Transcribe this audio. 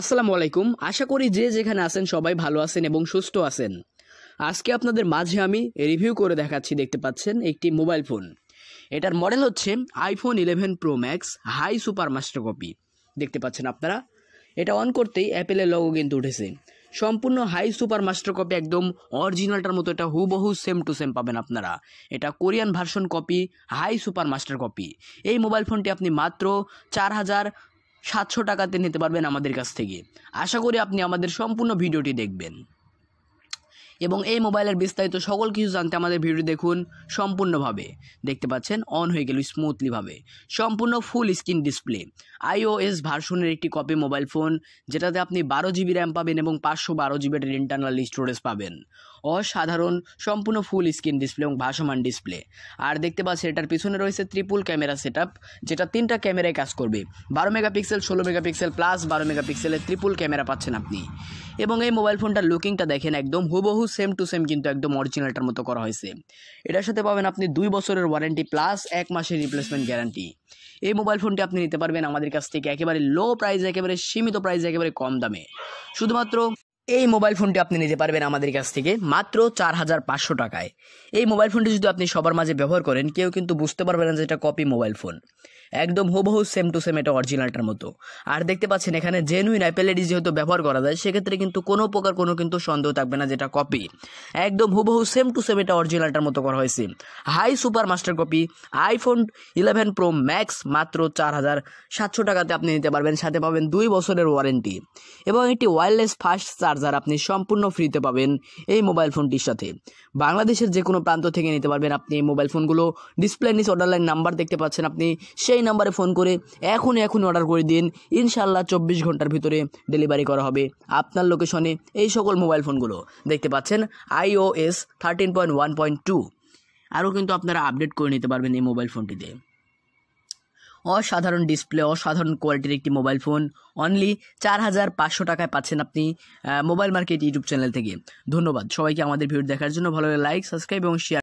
আসসালামু আলাইকুম আশা করি যে যেখানে আছেন সবাই ভালো আছেন এবং সুস্থ আছেন আজকে আপনাদের মাঝে আমি রিভিউ করে দেখাচ্ছি দেখতে পাচ্ছেন একটি মোবাইল ফোন এটার মডেল হচ্ছে iPhone eleven pro max high super master copy দেখতে পাচ্ছেন আপনারা এটা অন করতেই অ্যাপেলের লগো কিন্তু উঠেছে সম্পূর্ণ হাই সুপার মাস্টার কপি একদম অরিজিনালটার মতো এটা হুবহু সেম টু সেম পাবেন আপনারা এটা Korean version copy high super master copy এই মোবাইল ফোনটি আপনি মাত্র চার হাজার সাতশো টাকাতে নিতে পারবেন আমাদের কাছ থেকে আশা করি আপনি আমাদের সম্পূর্ণ ভিডিওটি দেখবেন এবং এই মোবাইলের বিস্তারিত সকল কিছু জানতে আমাদের ভিডিও দেখুন সম্পূর্ণভাবে দেখতে পাচ্ছেন অন হয়ে গেল স্মুথলিভাবে সম্পূর্ণ ফুল স্ক্রিন ডিসপ্লে আইওএস ভার্সনের একটি কপি মোবাইল ফোন যেটাতে আপনি বারো জিবি র্যাম পাবেন এবং পাঁচশো বারো জিবি ইন্টারনাল স্টোরেজ পাবেন অসাধারণ সম্পূর্ণ ফুল স্ক্রিন ডিসপ্লে এবং ভাসমান ডিসপ্লে আর দেখতে পাচ্ছে এটার পিছনে রয়েছে ত্রিপুল ক্যামেরা সেট যেটা তিনটা ক্যামেরায় কাজ করবে বারো মেগাপিক্সেল ষোলো মেগাপিক্সেল প্লাস বারো মেগাপিক্সেলের ত্রিপুল ক্যামেরা পাচ্ছেন আপনি এবং এই মোবাইল ফোনটার লুকিংটা দেখেন একদম হুবহু সেম টু সেম কিন্তু একদম অরিজিনালটার মতো করা হয়েছে এটার সাথে পাবেন আপনি দুই বছরের ওয়ারেন্টি প্লাস এক মাসের রিপ্লেসমেন্ট গ্যারান্টি এই মোবাইল ফোনটি আপনি নিতে পারবেন আমাদের কাছ থেকে একেবারে লো প্রাইস একেবারে সীমিত প্রাইস একেবারে কম দামে শুধুমাত্র এই মোবাইল ফোনটি আপনি নিতে পারবেন আমাদের কাছ থেকে মাত্র চার হাজার পাঁচশো টাকায় এই মোবাইল ফোনটি যদি আপনি সবার মাঝে ব্যবহার করেন কেউ কিন্তু বুঝতে পারবে না যে এটা কপি মোবাইল ফোন একদম হুবহু সেম টু সেম এটা অরিজিনালটার মতো আর দেখতে পাচ্ছেন এখানে জেনুইন অ্যাপেল এডি যেহেতু ব্যবহার করা যায় সেক্ষেত্রে কিন্তু কোনো প্রকার কোনো কিন্তু সন্দেহ থাকবে না যেটা কপি একদম হুবহু সেম টু সেম এটা অরিজিনালটার মতো করা হয়েছে high super master copy iPhone eleven pro max মাত্র চার হাজার সাতশো টাকাতে আপনি নিতে পারবেন সাথে পাবেন দুই বছরের ওয়ারেন্টি এবং এটি ওয়্যারলেস ফাস্ট চার্জ চার্জার আপনি সম্পূর্ণ ফ্রিতে পাবেন এই মোবাইল ফোনটির সাথে বাংলাদেশের যে কোনো প্রান্ত থেকে নিতে পারবেন আপনি এই মোবাইল ফোনগুলো ডিসপ্লে নিস অর্ডারলাইন নাম্বার দেখতে পাচ্ছেন আপনি সেই নাম্বারে ফোন করে এখন এখন অর্ডার করে দিন ইনশাল্লাহ চব্বিশ ঘন্টার ভিতরে ডেলিভারি করা হবে আপনার লোকেশনে এই সকল মোবাইল ফোনগুলো দেখতে পাচ্ছেন iOS thirteen point one point two আরও কিন্তু আপনারা আপডেট করে নিতে পারবেন এই মোবাইল ফোনটিতে অসাধারণ ডিসপ্লে অসাধারণ কোয়ালিটির একটি মোবাইল ফোন অনলি চার হাজার পাঁচশো টাকায় পাচ্ছেন আপনি মোবাইল মার্কেট ইউটিউব চ্যানেল থেকে ধন্যবাদ সবাইকে আমাদের ভিডিও দেখার জন্য ভালো লাগে লাইক সাবস্ক্রাইব এবং শেয়ার